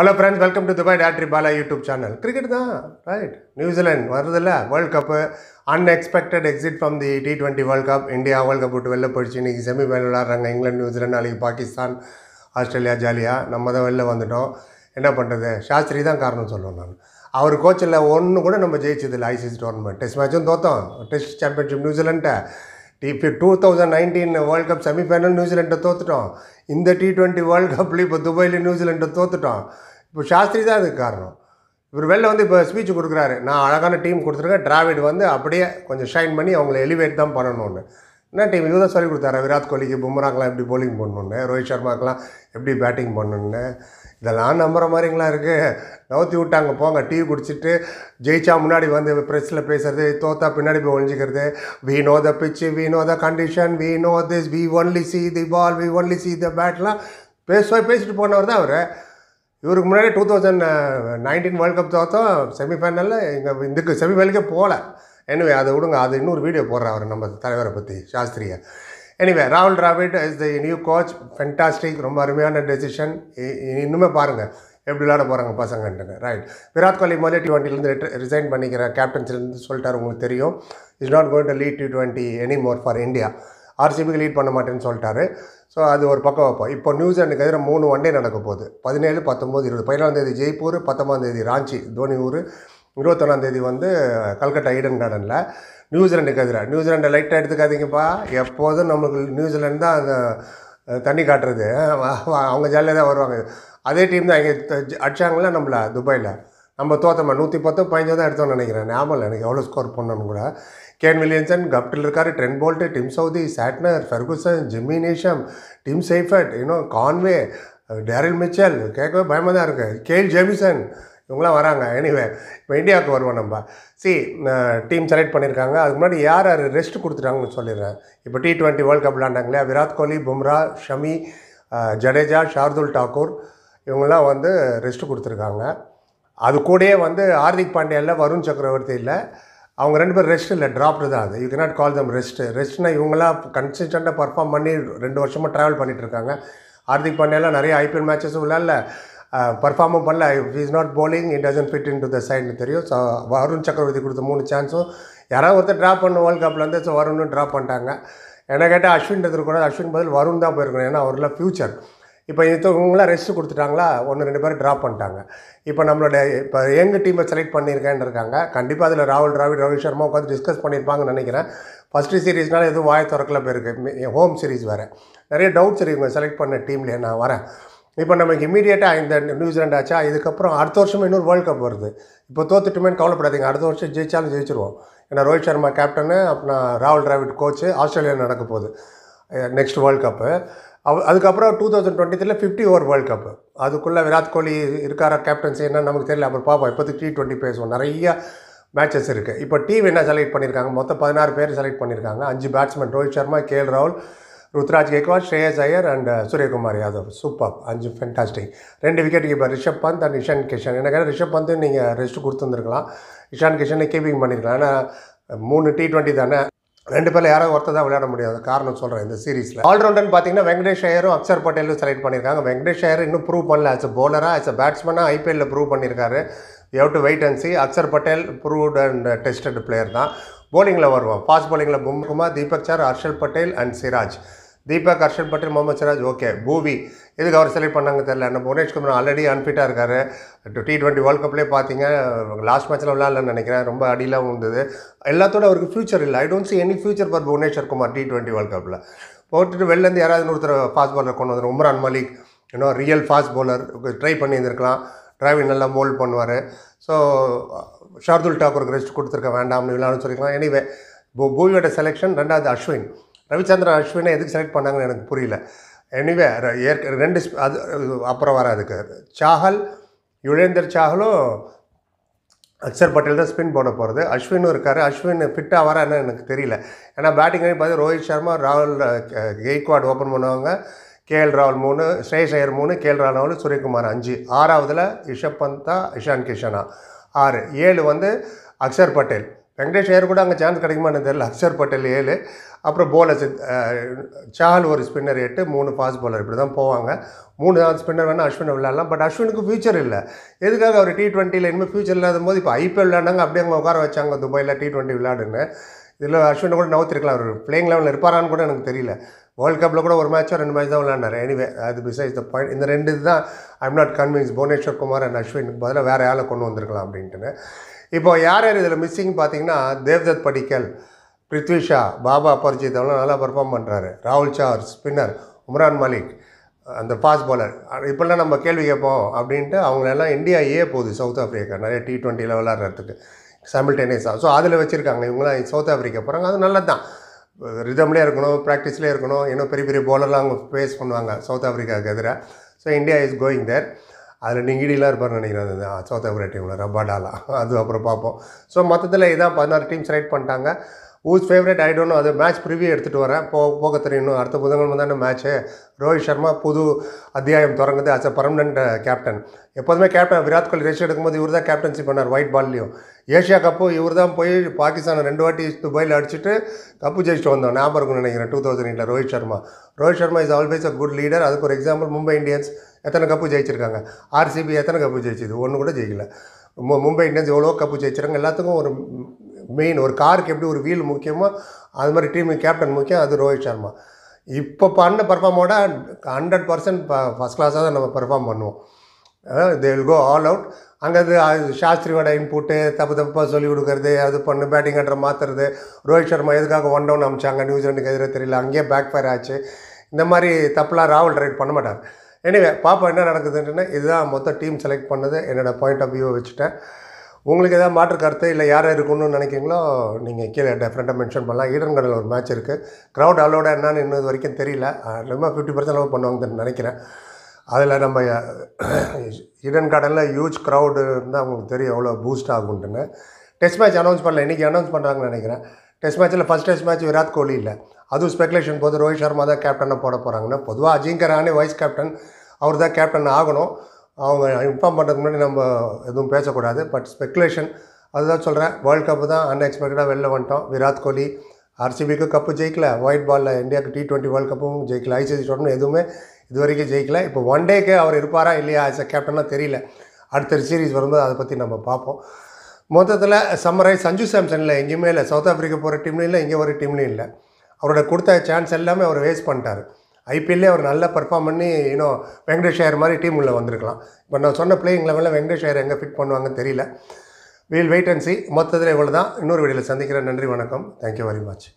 hello friends welcome to Dubai டாக்டரி Bala YouTube channel cricket தான் right New Zealand வருதுல்ல world cup unexpected exit from the D twenty world cup India world cup விட்டு வெளில போயிடுச்சு இன்றைக்கி final விளாட்றாங்க England New Zealand நாளைக்கு Pakistan Australia ஜாலியாக நம்ம தான் வெளில வந்துட்டோம் என்ன பண்ணுறது சாஸ்திரி தான் காரணம் சொல்லுவோம் நான் அவர் கோச்சில் ஒன்று கூட நம்ம ஜெயிச்சதில்லை ஐசிசி டோர்னமெண்ட் டெஸ்ட் மேட்சும் தோத்தோம் டெஸ்ட் சாம்பியன்ஷிப் நியூசிலாண்ட்டை இப்போ two thousand nineteen world cup semifinal நியூசிலாண்டை தோத்துட்டோம் இந்த டி ட்வெண்ட்டி வேர்ல்டு கப்லேயும் இப்போ துபாயில் நியூசிலாண்டை தோத்துட்டோம் இப்போ சாஸ்திரி தான் அதுக்கு காரணம் இவர் வெளில வந்து இப்போ ஸ்பீச் கொடுக்குறாரு நான் அழகான டீம் கொடுத்துருக்கேன் டிராவிட் வந்து அப்படியே கொஞ்சம் ஷைன் பண்ணி அவங்கள எலிவேட் தான் பண்ணணும்னு என்ன டீம் இவர் தான் சொல்லி கொடுத்தாரு விராட் கோலிக்கு பும்ராக்கெலாம் எப்படி போலிங் பண்ணணுன்னு ரோஹித் சர்மாக்கெலாம் எப்படி பேட்டிங் பண்ணணுன்னு இதெல்லாம் நம்புகிற மாதிரிங்களா இருக்குது நவுத்தி விட்டாங்க போங்க டீ குடிச்சிட்டு ஜெயிச்சா முன்னாடி வந்து ப்ரெஸ்ஸில் பேசுறது தோத்தா பின்னாடி போய் ஒழிஞ்சிக்கிறது we know the pitch we know the condition we know this we only see the ball we only see the பேட்லாம் பேசுவா பேசிட்டு போனவர் தான் அவர் இவருக்கு முன்னாடி two thousand nineteen world cup தோத்தோம் செமிஃபைனலில் இங்கே இதுக்கு செமிஃபைனலுக்கே போகல எனவே அதை விடுங்க அது இன்னொரு வீடியோ போடுறாரு நம்ம தலைவரை பற்றி சாஸ்திரியை எனிவே ராகுல் Dravid is the new coach fantastic ரொம்ப அருமையான டெசிஷன் இன்னுமே பாருங்கள் எப்படி விளாட போகிறாங்க பசங்கன்ட்டுன்னு ரைட் விராட் கோலி முதல்ல டி டுவெண்ட்டிலேருந்து ரிசைன் பண்ணிக்கிற கேப்டன்ஸ்லேருந்து சொல்லிட்டார் உங்களுக்கு தெரியும் is not going to lead T twenty any more for India ஆர்சிபிக்கு லீட் பண்ண மாட்டேன்னு சொல்லிட்டாரு ஸோ அது ஒரு பக்கம் வைப்போம் இப்போ நியூசிலாண்டுக்கு எதிராக மூணு ஒன் டே நடக்க போகுது பதினேழு பத்தொம்போது இருபது பதினாலாந்தேதி ஜெய்ப்பூர் பத்தொம்பதாம் தேதி ராஞ்சி தோனி ஊர் இருபத்தொன்னாந்தேதி வந்து கல்கட்டா ஈடன் கார்டனில் நியூசிலாண்டுக்கு எதிராக நியூசிலாண்டை லைட்டாக எடுத்துக்காதீங்கப்பா எப்போதும் நம்மளுக்கு நியூசிலாண்டு தான் அந்த தண்ணி காட்டுறது அவங்க ஜாலியாக தான் வருவாங்க அதே டீம் தான் இங்கே அடிச்சாங்களா நம்மள துபாயில் நம்ம தோத்தம்மா நூற்றி பத்து பதினஞ்சோ தான் எடுத்தோம்னு நினைக்கிறேன் ஞாபகம் எனக்கு எவ்வளோ ஸ்கோர் பண்ணணும் கூட கேன் வில்லியன்சன் கப்டில் இருக்கார் Trent Boult Tim Southee Santner Ferguson Jimmy Neesham Tim Seifert இன்னும் கான்வே டேரில் மிச்சல் கேட்கவே பயமாக தான் இருக்குது கேல் ஜெமிசன் இவங்களாம் வராங்க எனிவே இப்போ இந்தியாவுக்கு வருவோம் நம்ம சி டீம் செலக்ட் பண்ணியிருக்காங்க அதுக்கு முன்னாடி யார் யார் ரெஸ்ட் கொடுத்துட்டாங்கன்னு சொல்லிடுறேன் இப்போ டி ட்வெண்ட்டி வேர்ல்டு கப் விளாண்டாங்களே விராட் கோலி பும்ரா ஷமி ஜடேஜா ஷார்துல் டாக்கூர் இவங்கெல்லாம் வந்து ரெஸ்ட் கொடுத்துருக்காங்க அது கூடயே வந்து ஹார்திக் பாண்டியா இல்லை வருண் சக்கரவர்த்தி இல்லை அவங்க ரெண்டு பேரும் ரெஸ்ட் இல்லை ட்ராப்டு தான் அது you cannot call them rest ரெஸ்ட்னா இவங்களாம் கன்சிஸ்டண்ட்டாக பர்ஃபார்ம் பண்ணி ரெண்டு வருஷமாக ட்ராவல் பண்ணிகிட்ருக்காங்க ஹார்திக் பாண்டியாலாம் நிறைய ஐபிஎல் மேட்சஸும் விளாட்ல பர்ஃபார்மும் பண்ணல is not bowling it doesn't fit into the சைட்னு தெரியும் ஸோ வருண் சக்கரவர்த்தி கொடுத்த மூணு சான்ஸும் யாராவது ஒருத்தர் ட்ராப் பண்ண கப்பில் வந்து ஸோ வருணும் ட்ராப் பண்ணிட்டாங்க என்ன கேட்டால் அஸ்வின் இருக்கக்கூடாது அஸ்வின் பதில் வருண் தான் போயிருக்கணும் ஏன்னா அவரில் ஃப்யூச்சர் இப்போ இவங்களாம் ரெஸ்ட்டு கொடுத்துட்டாங்களா ஒன்று ரெண்டு பேரும் ட்ராப் பண்ணிட்டாங்க இப்போ நம்மளோட இப்போ எங்கள் டீமை செலக்ட் பண்ணியிருக்கேன் இருக்காங்க கண்டிப்பாக அதில் ராகுல் டிராவிட் ரோஹித் சர்மா உட்காந்து டிஸ்கஸ் பண்ணியிருப்பாங்கன்னு நினைக்கிறேன் ஃபஸ்ட்டு சீரீஸ்னால எதுவும் வாய திறக்கல போயிருக்கு ஹோம் சீரீஸ் வேறு நிறைய டவுட்ஸ் இருக்குங்க செலக்ட் பண்ண டீம்லேயே நான் வரேன் இப்போ நமக்கு இமீடியட்டாக இந்த நியூசிலாண்டு ஆச்சா இதுக்கப்புறம் அடுத்த வருஷம் இன்னொரு வேர்ல்டு கப் வருது இப்போ தோத்துட்டுமே கவலைப்படாதீங்க அடுத்த வருஷம் ஜெயிச்சாலும் ஜெயிச்சிருவோம் ஏன்னா ரோஹித் சர்மா கேப்டனு அப்புறம் ராகுல் டிராவிட் கோச்சு ஆஸ்திரேலியா நடக்க போகுது நெக்ஸ்ட் வேர்ல்டு கப்பு அவ் அதுக்கப்புறம் டூ தௌசண்ட் டுவெண்ட்டி த்ரீல ஃபிஃப்டி ஓவர் வேர்ல்டு கப் அதுக்குள்ளே விராட் கோலி இருக்காரா கேப்டன்சி என்ன நமக்கு தெரியல அப்புறம் பார்ப்போம் இப்போது டி ட்வெண்ட்டி பேசுவோம் நிறைய மேட்சஸ் இருக்குது இப்போ டீம் என்ன செலக்ட் பண்ணியிருக்காங்க மொத்தம் பதினாறு பேர் செலக்ட் பண்ணியிருக்காங்க அஞ்சு பேட்ஸ்மேன் ரோஹித் சர்மா கே ராகுல் Ruturaj Gaikwad Shreyas Iyer and uh, Suryakumar Yadav super அஞ்சு ஃபென்டாஸ்டிக் ரெண்டு wicket keeper Rishabh Pant and Ishan Kishan எனக்கு ரிஷப் பந்த் நீங்கள் ரெஸ்ட் கொடுத்துருந்துருக்கலாம் இஷான் கிஷனை கீப்பிங் பண்ணியிருக்கலாம் ஏன்னா மூணு டி ட்வெண்ட்டி தானே ரெண்டு பேரில் யாராவது ஒருத்தர் தான் விளையாட முடியாது காரணம் சொல்கிறேன் இந்த சீரீஸில் ஆல்ரவுண்டர்னு பார்த்தீங்கன்னா வெங்கடேஷ் ஐயரும் அக்ஷர் பட்டேலும் செலக்ட் பண்ணியிருக்காங்க வெங்கடேஷ் ஐயர் இன்னும் ப்ரூவ் பண்ணல ஆஸ் அ போலராக ஆஸ் அ பேட்ஸ்மனாக ஐபிஎல்லில் ப்ரூவ் பண்ணியிருக்காரு யவ் to wait and see Axar Patel proved and tested player தான் போலிங்கில் வருவோம் ஃபாஸ்ட் போலிங்கில் பும்குமார் தீபக் சார் ஹர்ஷல் பட்டேல் அண்ட் சிராஜ் தீபா கர்ஷன் பட்டேல் முகமது சிராஜ் ஓகே பூவி எதுக்கு அவர் செலக்ட் பண்ணாங்க தெரியல நம்ம புவனேஷ்குமார் ஆல்ரெடி அன்ஃபிட்டாக இருக்கார் டி ட்வெண்ட்டி வேர்ல்ட் கப்லேயே பார்த்தீங்க லாஸ்ட் மேட்ச்சில் விளாட்லன்னு நினைக்கிறேன் ரொம்ப அடியெலாம் உந்தது எல்லாத்தோட அவருக்கு ஃபியூச்சர் இல்லை I don't see any future for Bhuvneshwar Kumar T twenty world கப்பில் போட்டுட்டு வெளிலேருந்து யாராவது ஒருத்தர் ஃபாஸ்ட் பாலர் கொண்டு வந்து உம்ரான் மலிக் இன்னும் ரியல் ஃபாஸ்ட் பாலர் ட்ரை பண்ணியிருந்திருக்கலாம் டிரைவிங் நல்லா மோல்ட் பண்ணுவார் ஸோ ஷார்துல் டாக்கூருக்கு ரெஸ்ட் கொடுத்துருக்க வேண்டாம்னு விளாட்னு சொல்லிக்கலாம் எனிவே பூவியோட செலெக்ஷன் ரெண்டாவது அஸ்வின் ரவிச்சந்திரன் அஸ்வினை எதுக்கு செலக்ட் பண்ணாங்கன்னு எனக்கு புரியல எனிவே ஏற்க ரெண்டு அது அப்புறம் வர அதுக்கு சாஹல் யுழேந்தர் சாகலும் அக்ஷர் பட்டேல் தான் ஸ்பின் போட போகிறது அஸ்வினும் இருக்கார் அஸ்வின் ஃபிட்டாக வரான்னு எனக்கு தெரியல ஏன்னா பேட்டிங் பார்த்து ரோஹித் சர்மா ராகுல் கெய்க்வாட் ஓப்பன் பண்ணுவாங்க கேஎல் ராவல் மூணு ஸ்ரேஷ் ஐயர் மூணு எல் ராவல் சூரியகுமார் அஞ்சு ஆறாவதில் இஷப் பந்தா இஷான் கிஷனா ஆறு ஏழு வந்து அக்ஷர் பட்டேல் வெங்கடேஷ் ஐயர் கூட அங்கே சான்ஸ் கிடைக்குமான்னு தெரியல அக்ஷர் பட்டேல் ஏழு அப்புறம் சித் சாஹல் ஒரு ஸ்பின்னர் எட்டு மூணு ஃபாஸ்ட் போலர் இப்படி தான் போவாங்க மூணு தான் ஸ்பின்னர் வேணால் அஸ்வின் விளையாடலாம் பட் அஸ்வினுக்கு ஃபியூச்சர் இல்லை எதுக்காக அவர் டி ட்வெண்ட்டியில் இனிமேல் ஃபியூச்சர் இல்லாத போது இப்போ ஐபிஎல் விளையாண்டாங்க அப்படியே அவங்க உட்கார வச்சாங்க துபாயில் டி ட்வெண்ட்டி விளையாடுன்னு இதில் அஸ்வினை கூட நவுத்திருக்கலாம் அவர் பிளேயிங் லெவலில் இருப்பாரான்னு கூட எனக்கு தெரியல வேர்ல்டு கப்பில் கூட ஒரு மேட்சோ ரெண்டு மேட்ச் தான் விளையாண்டார் எனிவே அது பிசைஸ் த பாயிண்ட் இந்த ரெண்டு இது தான் I'm not convince Bhuvneshwar Kumar and அஸ்வினுக்கு பதிலாக வேறு யாரை கொண்டு வந்திருக்கலாம் அப்படின்ட்டுன்னு இப்போ யார் யார் இதில் மிஸ்ஸிங் பார்த்தீங்கன்னா தேவ்தத் படிக்கல் பிருத்விஷா பாபா பரிஜித் அவெல்லாம் நல்லா பர்ஃபார்ம் பண்ணுறாரு ராகுல் சார் ஸ்பின்னர் உம்ரான் மலிக் அந்த ஃபாஸ்ட் பாலர் இப்போல்லாம் நம்ம கேள்வி கேட்போம் அப்படின்ட்டு அவங்களெல்லாம் இந்தியா ஏ போகுது சவுத் ஆஃப்ரிக்கா நிறைய டி ட்வெண்ட்டியில் விளாட்றதுக்கு ஆகும் ஸோ அதில் வச்சுருக்காங்க இவங்களாம் சவுத் ஆஃப்ரிக்கா போகிறாங்க அது நல்லது தான் ரிதம்லேயே இருக்கணும் ப்ராக்டிஸ்லேயே இருக்கணும் இன்னும் பெரிய பெரிய போலர்லாம் அவங்க ஃபேஸ் பண்ணுவாங்க சவுத் ஆஃப்ரிக்காவுக்கு எதிராக so India is going there அதில் நிகிடிலாம் இருப்பார்னு நினைக்கிறேன் சவுத் ஆஃப்ரிக்கா டீமில் டாலா அது அப்புறம் பார்ப்போம் ஸோ மொத்தத்தில் இதான் பதினாறு டீம் செலக்ட் பண்ணிட்டாங்க ஊஸ் ஃபேவரேட் ஆகிடும்னு அது மேட்ச் ப்ரிவியூ எடுத்துகிட்டு வரேன் போ போக தெரியணும் அடுத்த புதன்கிழமை தானே மேட்ச்சு ரோஹித் சர்மா புது அத்தியாயம் தொடங்குது அஸ் அ பர்மனண்ட் கேப்டன் எப்போதுமே கேப்டன் விராட் கோலி ரெஸ்ட் எடுக்கும்போது இவர் தான் கேப்டன்ஷிப் பண்ணார் ஒயிட் பால்லையும் ஏஷியா கப்பு இவர் தான் போய் பாகிஸ்தானை ரெண்டு வாட்டி துபாயில் அடிச்சுட்டு கப்பு ஜெயிச்சுட்டு வந்தோம் ஞாபகம் இருக்கும்னு நினைக்கிறேன் டூ தௌசண்ட் எயிட்டில் Rohit Sharma Rohit Sharma is always a good leader அதுக்கு ஒரு எக்ஸாம்பிள் மும்பை இந்தியன்ஸ் எத்தனை கப்பு ஜெயிச்சிருக்காங்க ஆர்சிபி எத்தனை கப்பு ஜெயிச்சிது ஒன்று கூட ஜெயிக்கல மும்பை இந்தியன்ஸ் எவ்வளோ கப்பு ஜெயிச்சிருக்காங்க எல்லாத்துக்கும் ஒரு மெயின் ஒரு காருக்கு எப்படி ஒரு வீல் முக்கியமோ அது மாதிரி டீமு கேப்டன் முக்கியம் அது ரோஹித் சர்மா இப்போ பண்ண பெர்ஃபார்மோட ஹண்ட்ரட் பர்சன்ட் ஃபஸ்ட் கிளாஸாக தான் நம்ம பெர்ஃபார்ம் பண்ணுவோம் they will go all out அங்கே அது சாஸ்திரியோட இன்புட்டு தப்பு தப்பாக சொல்லிக் கொடுக்குறது அது பண்ணு பேட்டிங் ஆடுற மாற்றுறது ரோஹித் சர்மா எதுக்காக ஒன் டவுன் அமிச்சாங்க நியூசிலாண்டுக்கு எதிராக தெரியல அங்கேயே பேக் ஃபயர் ஆச்சு இந்த மாதிரி தப்புலாம் ராவல் ரைட் பண்ண மாட்டார் எனிவே பாப்பா என்ன நடக்குதுன்ட்டுன்னா இதுதான் மொத்தம் டீம் செலக்ட் பண்ணது என்னோடய பாயிண்ட் ஆஃப் வியூவை வச்சுட்டேன் உங்களுக்கு எதாவது மாற்று கருத்து இல்லை யார் இருக்குன்னு நினைக்கிங்களோ நீங்கள் கீழே டெஃபரெண்ட்டாக மென்ஷன் பண்ணலாம் ஈடன்கடலில் ஒரு மேட்ச் இருக்குது க்ரௌட் அலோட என்னன்னு இன்னும் இது வரைக்கும் தெரியல ரொம்ப ஃபிஃப்டி பர்சன்ட் அளவு பண்ணுவாங்கன்னு நினைக்கிறேன் அதில் நம்ம ஈடன் கார்டனில் ஹியூஜ் க்ரௌடு இருந்தால் அவங்களுக்கு தெரியும் எவ்வளோ பூஸ்ட் ஆகுன்ட்டுன்னு டெஸ்ட் மேட்ச் அனௌன்ஸ் பண்ணல இன்றைக்கி அனௌன்ஸ் பண்ணுறாங்கன்னு நினைக்கிறேன் டெஸ்ட் மேட்ச்சில் first test match Virat Kohli இல்லை அதுவும் ஸ்பெகுலேஷன் போது ரோஹித் சர்மா தான் கேப்டனை போட போகிறாங்கன்னா பொதுவாக அஜிங்கரானே வைஸ் கேப்டன் அவர் தான் கேப்டன் ஆகணும் அவங்க இன்ஃபார்ம் பண்ணுறதுக்கு முன்னாடி நம்ம எதுவும் பேசக்கூடாது பட் ஸ்பெக்குலேஷன் அதுதான் சொல்கிறேன் வேர்ல்டு கப்பு தான் அன்எக்ஸ்பெக்டடாக வெளில வந்துட்டோம் விராட் கோலி ஆர்சிபிக்கு கப்பு ஜெயிக்கல ஒயிட் பாலில் இந்தியாவுக்கு டி ட்வெண்ட்டி வேர்ல்டு கப்பும் ஜெயிக்கல ஐசிசி டோர்னும் எதுவுமே இது வரைக்கும் ஜெயிக்கல இப்போ ஒன் டேக்கு அவர் இருப்பாரா இல்லையா ஆஸ் அ கேப்டனாக தெரியல அடுத்த சீரீஸ் வரும்போது அதை பற்றி நம்ம பார்ப்போம் மொத்தத்தில் சம்மரை சஞ்சு இல்லை எங்கேயுமே இல்லை சவுத் ஆஃப்ரிக்கா போகிற டீம்லையும் இல்லை இங்கே ஒரு டீம்லையும் இல்லை அவரோட கொடுத்த சான்ஸ் எல்லாமே அவர் வேஸ்ட் பண்ணிட்டார் ஐபிஎல்லே அவர் நல்லா பர்ஃபார்ம் பண்ணி இன்னும் வெங்கடேஷ் ஐயர் மாதிரி டீம் உள்ளே வந்திருக்கலாம் இப்போ நான் சொன்ன பிளேயிங் லெவலில் வெங்கடேஷ் ஐயர் எங்கே ஃபிட் பண்ணுவாங்கன்னு தெரியல வீல் வெயிட் அண்ட் சி மொத்தத்தில் இவ்வளோ தான் இன்னொரு வீடியோவில் சந்திக்கிறேன் நன்றி வணக்கம் தேங்க்யூ வெரி மச்